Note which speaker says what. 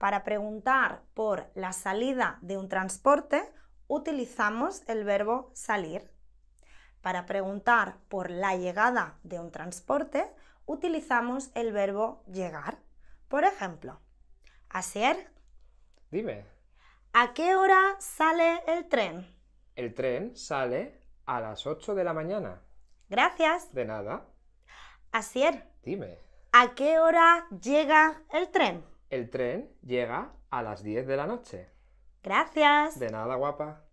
Speaker 1: Para preguntar por la salida de un transporte utilizamos el verbo salir. Para preguntar por la llegada de un transporte utilizamos el verbo llegar. Por ejemplo, hacer. Dime. ¿A qué hora sale el tren?
Speaker 2: El tren sale a las 8 de la mañana. Gracias. De nada. Asier. Dime. ¿A qué hora llega el tren? El tren llega a las 10 de la noche. Gracias. De nada, guapa.